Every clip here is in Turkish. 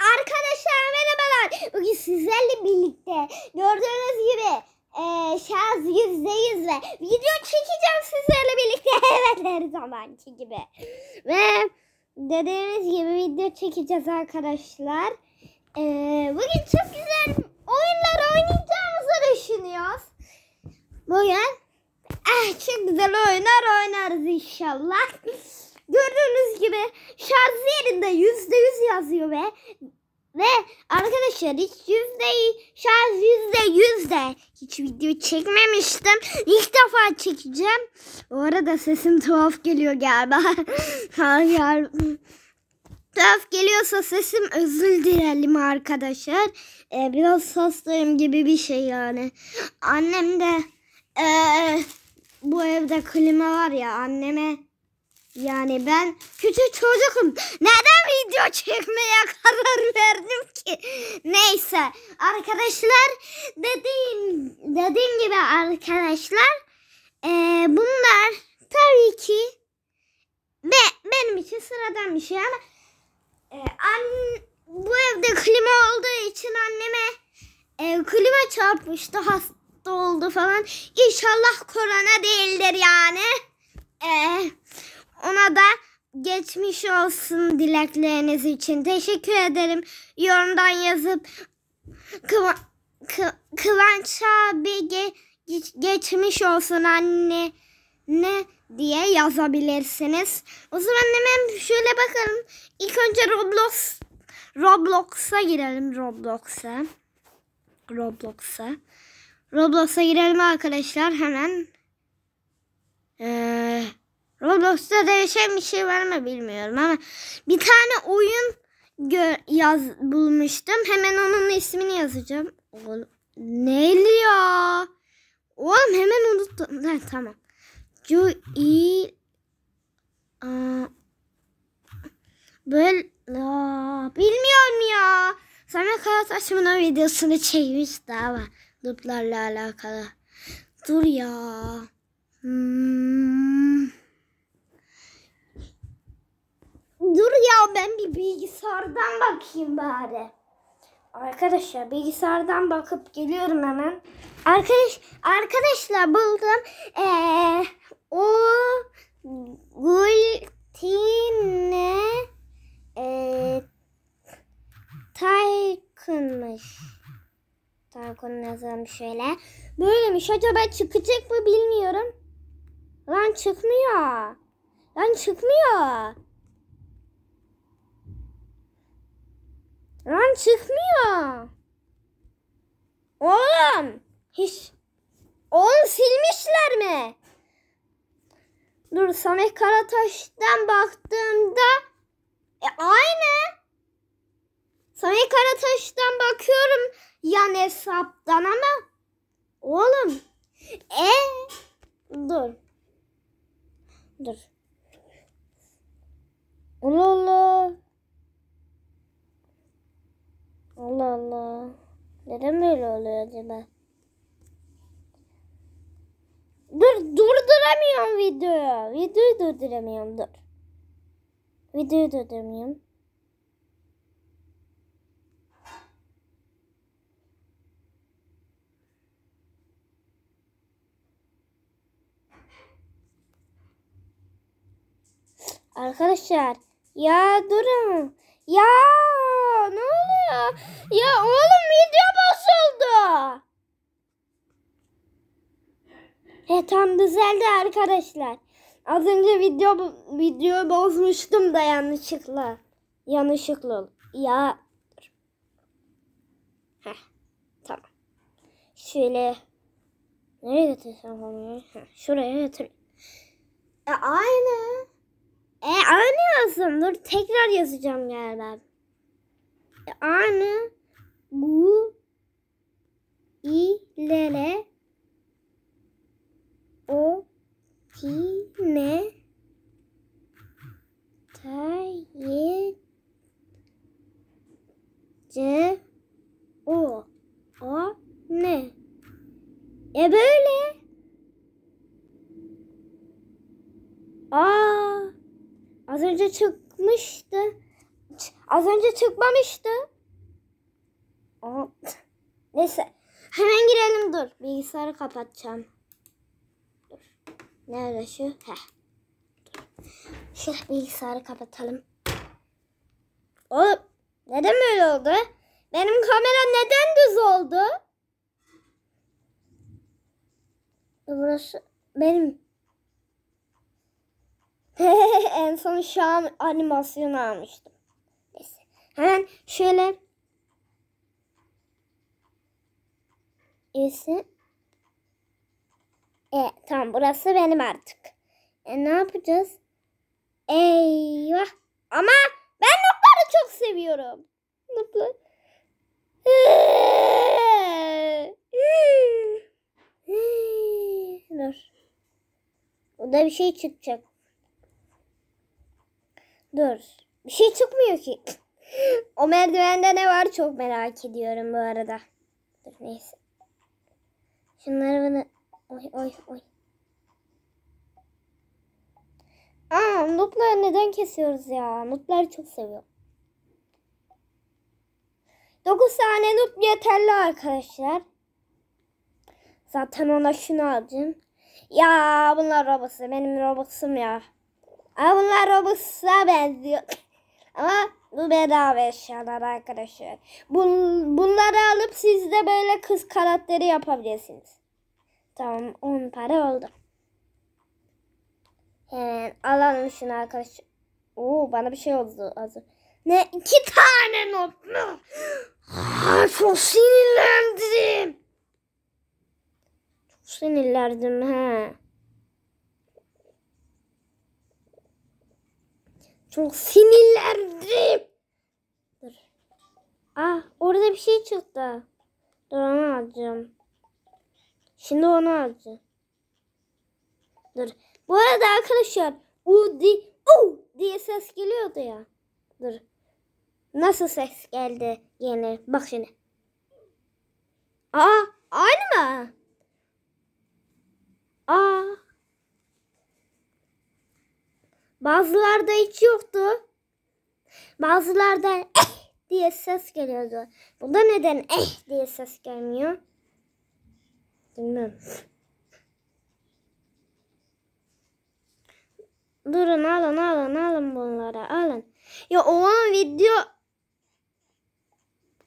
Arkadaşlar merhabalar. Bugün sizlerle birlikte gördüğünüz gibi e, şarj yüzde ve video çekeceğim sizlerle birlikte. evet her zamanki gibi. Ve dediğimiz gibi video çekeceğiz arkadaşlar. E, bugün çok güzel oyunlar oynayacağımızı düşünüyoruz. Bugün eh, çok güzel oyunlar oynarız inşallah gördüğünüz gibi şarj yerinde yüzde yüz yazıyor ve ve arkadaşlar hiç yüzde şarj yüzde yüzde hiç video çekmemiştim. ilk defa çekeceğim. Bu arada sesim tuhaf geliyor galiba. Hayır. tuhaf geliyorsa sesim özür dilerim arkadaşlar. Ee, biraz hastayım gibi bir şey yani. Annem de ee, bu evde klima var ya anneme yani ben küçük çocukum. Neden video çekmeye karar verdim ki? Neyse arkadaşlar dediğim, dediğim gibi arkadaşlar e, bunlar tabii ki ve benim için sıradan bir şey ama e, an, bu evde klima olduğu için anneme e, klima çarpmıştı hasta oldu falan. İnşallah korona değildir yani. Eee ona da geçmiş olsun dilekleriniz için. Teşekkür ederim. Yorumdan yazıp Kıva, Kı, Kıvanç abi ge, geçmiş olsun anne ne diye yazabilirsiniz. O zaman hemen şöyle bakalım. İlk önce Roblox Roblox'a girelim Roblox'a. Roblox'a. Roblox'a girelim arkadaşlar hemen. Ee, Roblox'ta değişen bir şey var mı bilmiyorum ama bir tane oyun yaz bulmuştum. Hemen onun ismini yazacağım. ol neydi ya? Oğlum hemen unuttum. Ha, tamam. Cui böyle Aa, bilmiyorum ya. sana Samet Karataş'ın videosunu çekmiş daha duplarla alakalı. Dur ya. Hmm. Dur ya ben bir bilgisayardan bakayım bari. Arkadaşlar bilgisayardan bakıp geliyorum hemen. Arkadaş arkadaşlar buldum. Ee, o Gultine e, Taykınmış. Taykın yazalım şöyle. Böylemiş. Acaba çıkacak mı bilmiyorum. Lan çıkmıyor. Lan çıkmıyor. Lan çıkmıyor. Oğlum. Hiç. Oğlum silmişler mi? Dur Samet Karataş'tan baktığımda e, aynı. Samet Karataş'tan bakıyorum yan hesaptan ama oğlum e dur dur Allah Allah Allah Allah. Neden böyle oluyor acaba? Dur durduramıyorum videoyu. Videoyu durduramıyorum dur. Videoyu durduramıyorum. Arkadaşlar ya durun. Ya ya. Ya oğlum video bozuldu. He tam düzeldi arkadaşlar. Az önce video video bozmuştum da yanlışlıkla. Yanlışlıkla. Ya Heh, tamam. Şöyle nereye götürsem Şuraya götür. E aynı. E aynı yazdım. Dur tekrar yazacağım galiba. Anı bu ilele o time tayece o a ne e böyle A, az önce çıkmıştı Az önce çıkmamıştı. Neyse. Hemen girelim dur. Bilgisayarı kapatacağım. Dur. Nerede şu? Heh. Şu bilgisayarı kapatalım. Oğlum neden böyle oldu? Benim kamera neden düz oldu? Burası benim. en son şu an animasyon almıştım. Hemen şöyle İyisi. E tamam burası benim artık. E ne yapacağız? Eyvah. Ama ben notları çok seviyorum. Notlar. Ee, hmm. ee, dur. O bir şey çıkacak. Dur. Bir şey çıkmıyor ki. O merdivende ne var çok merak ediyorum bu arada. Dur neyse. Şunları bana... Oy oy oy. Aa notları neden kesiyoruz ya? Notları çok seviyorum. 9 tane not yeterli arkadaşlar. Zaten ona şunu alacağım. Ya bunlar Robux'u. Benim Robux'um ya. Ama bunlar Robux'a benziyor. Ama bu bedava eşyalar arkadaşlar. Bun, bunları alıp siz de böyle kız karakteri yapabilirsiniz. Tamam 10 para oldu. Hemen alalım şunu arkadaşlar. Oo bana bir şey oldu hazır. Ne iki tane not mu? çok sinirlendim. Çok sinirlendim he. Çok sinirlendim. Dur. Ah orada bir şey çıktı. Dur onu alacağım. Şimdi onu alacağım. Dur. Bu arada arkadaşlar u di u diye ses geliyordu ya. Dur. Nasıl ses geldi yeni? Bak şimdi. Aa aynı mı? Aa. Bazılarda hiç yoktu. Bazılarda eh diye ses geliyordu. Bunda neden eh diye ses gelmiyor? Bilmem. Durun alın alın alın bunları alın. Ya oğlum video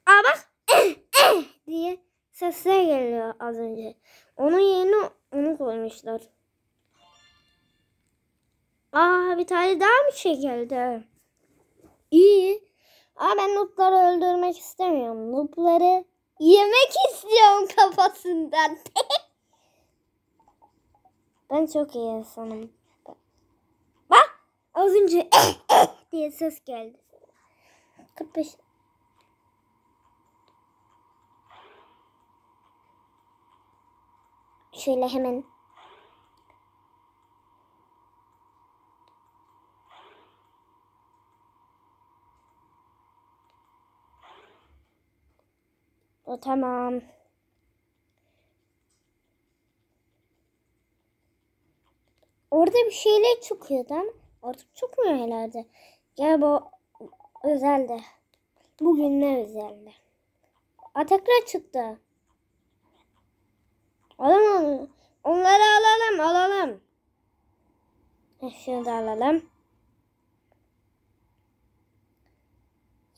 Aa bak eh eh diye sesler geliyor az önce. Onun yerine onu koymuşlar. Aa bir tane daha mı çekildi? İyi. Ama ben nutları öldürmek istemiyorum. Nutları yemek istiyorum kafasından. ben çok iyi insanım. Bak az önce diye ses geldi. Kapış. Şöyle hemen O tamam. Orada bir şeyler çıkıyordu ama artık çıkmıyor herhalde. Ya bu özelde. Bugün ne özelde? Ataklar çıktı. Alalım. Onları alalım alalım. Şunu da alalım.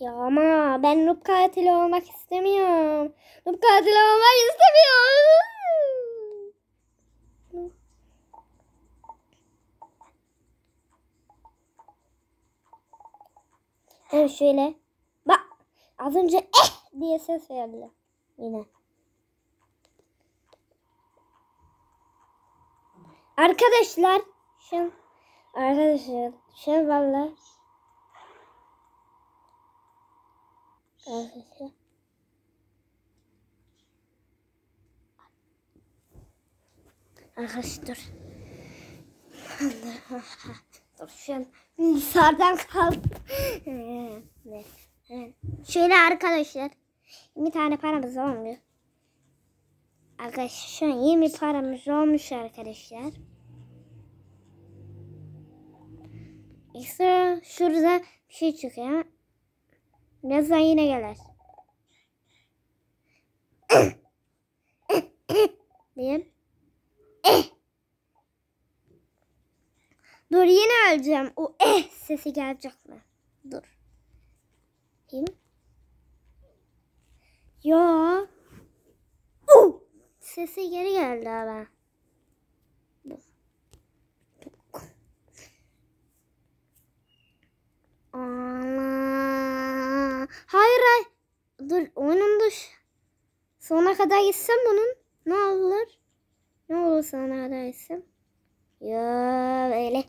Ya ama ben noob katili olmak istemiyorum. Noob katili olmak istemiyorum. Evet şöyle. Bak az önce eh diye ses verdi. Yine. Arkadaşlar. Şun. Arkadaşlar. Şey valla. Evet. Arkadaşlar dur. şu an bilgisayardan kaldım. Şöyle arkadaşlar. 20 tane paramız olmuyor. Arkadaşlar şu an 20 paramız olmuş arkadaşlar. İşte şurada bir şey çıkıyor. Birazdan yine gelir. Diyeyim. Dur yine öleceğim. O eh sesi gelecek mi? Dur. Diyeyim. Ya. Uh! Sesi geri geldi ama. Dur. Bakın oyunun sona kadar gitsem bunun ne olur? Ne olur sona kadar gitsem? Ya öyle.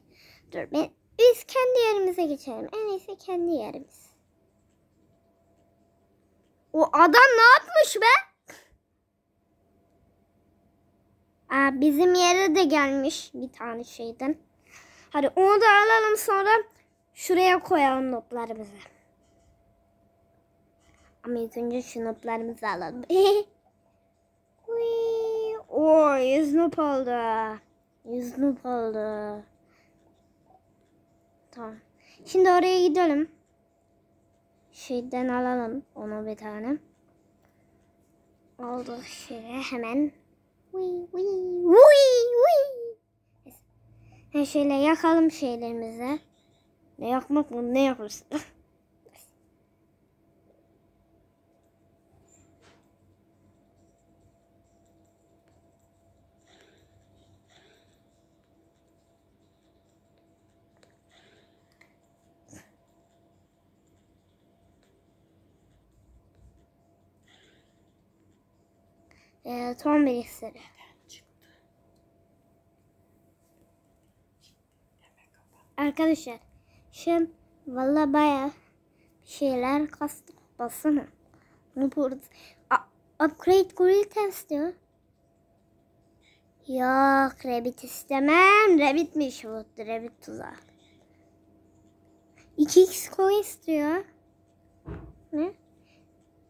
Dur ben biz kendi yerimize geçelim. En iyisi kendi yerimiz. O adam ne yapmış be? Aa, bizim yere de gelmiş bir tane şeyden. Hadi onu da alalım sonra şuraya koyalım notlarımızı. Ama ilk önce şunuplarımızı alalım. Oo, yüznüp oldu. Yüznüp oldu. Tamam. Şimdi oraya gidelim. Şeyden alalım onu bir tane. Oldu şöyle hemen. Uy, uy, uy, uy. Şöyle yakalım şeylerimizi. Ne yakmak mı ne yapıyorsun? Son bir iksiri. Arkadaşlar şimdi valla baya şeyler kastım basını. Bunu burada upgrade goril istiyor. Yok rabbit istemem. Rabbitmiş bu rabbit tuzağı. 2x coin istiyor. Ne?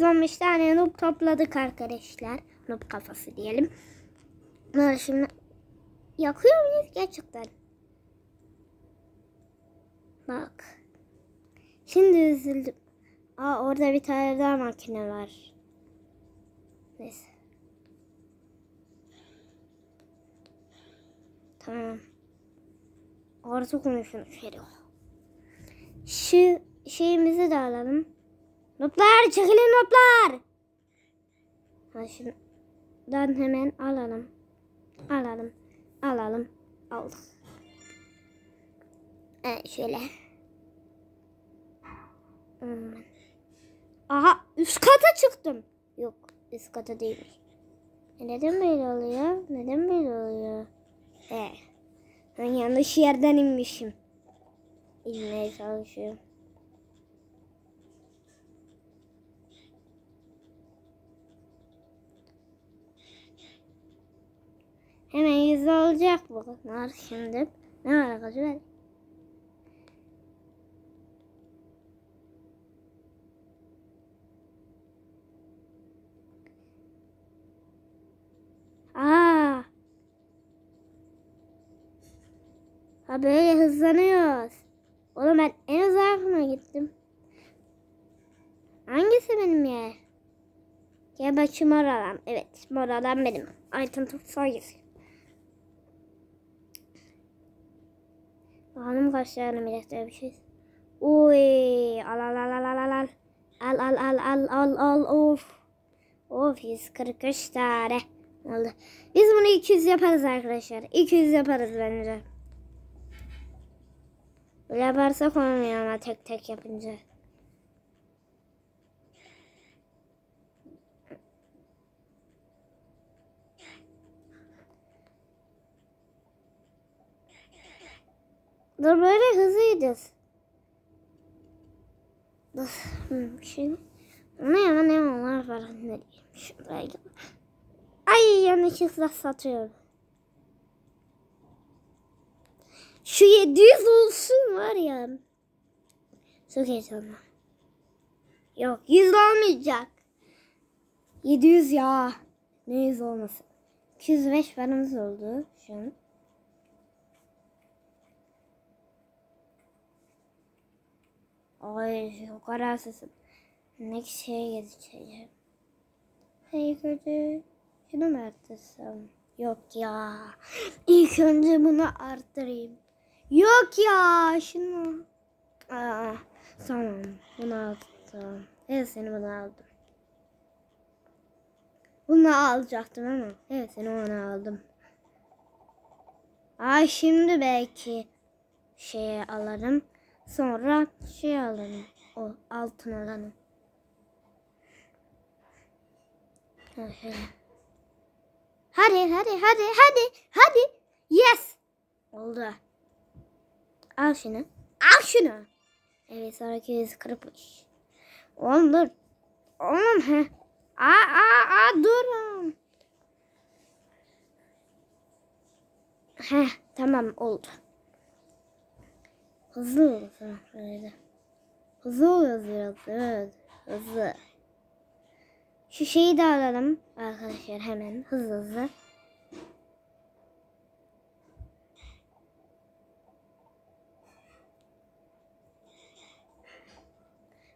115 tane noob topladık arkadaşlar. Noob kafası diyelim. Bunları şimdi yakıyor muyuz gerçekten? Bak. Şimdi üzüldüm. Aa orada bir tane daha makine var. Neyse. Tamam. Artık onu Şu şeyimizi de alalım. Noplar çekilin noplar. Ha şundan hemen alalım. Alalım. Alalım. Aldık. Evet şöyle. Hmm. Aha üst kata çıktım. Yok üst kata değil. Neden böyle oluyor? Neden böyle oluyor? Ee, ben yanlış yerden inmişim. İnmeye çalışıyorum. Hemen yüzde olacak bu bunlar şimdi. Ne alakası var? Aa. Ha böyle hızlanıyoruz. Oğlum ben en uzakına gittim. Hangisi benim yer? Ya başım oradan. Evet, oradan benim. Aytan Tutsa Bakalım kaç yarlamayacaklar bir şey. Uy al al al al al al. Al al al al al al of. Of 143 tane oldu. Biz bunu 200 yaparız arkadaşlar. 200 yaparız bence. Böyle yaparsak olmuyor ama tek tek yapınca. Dur böyle hızlı gideceğiz. Hmm, şimdi ne ama ne onlar var ne diyeyim. Ay yanlışlıkla satıyorum. Şu 700 olsun var ya. Çok heyecanlı. Yok 100 olmayacak. 700 ya. Ne 100 olmasın. 205 paramız oldu şu an. Ay o kadar sesim. Ne şeye geçeceğim. Hey kötü. Şunu mu arttırsam? Yok ya. İlk önce bunu arttırayım. Yok ya. Şunu. Aa, tamam. Bunu aldım. Evet seni bunu aldım. Bunu alacaktım ama. Evet seni onu aldım. Ay şimdi belki şey alırım. Sonra şey alalım. O altın alalım. Hadi hadi hadi hadi hadi. Yes. Oldu. Al şunu. Al şunu. Evet sonraki yüz kırpmış. Oğlum dur. Oğlum he. Aa, aa, aa durun. Heh tamam oldu. Hızlı olsun böyle. Hızlı oluyoruz biraz. Evet. Hızlı. Şu şeyi de alalım arkadaşlar hemen hızlı hızlı.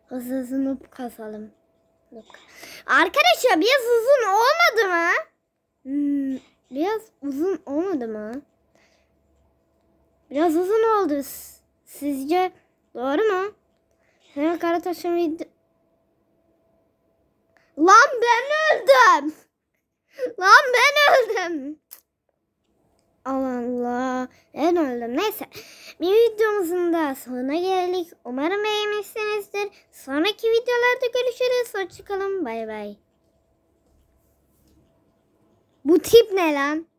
Hızlı hızlı noob kasalım. Arkadaşlar biraz uzun olmadı mı? Hmm, biraz uzun olmadı mı? Biraz uzun oldu. Sizce doğru mu? Hemen Karataş'ın Lan ben öldüm. Lan ben öldüm. Allah Allah. Ben öldüm. Neyse. Bir videomuzun da sonuna geldik. Umarım beğenmişsinizdir. Sonraki videolarda görüşürüz. Hoşçakalın. Bay bay. Bu tip ne lan?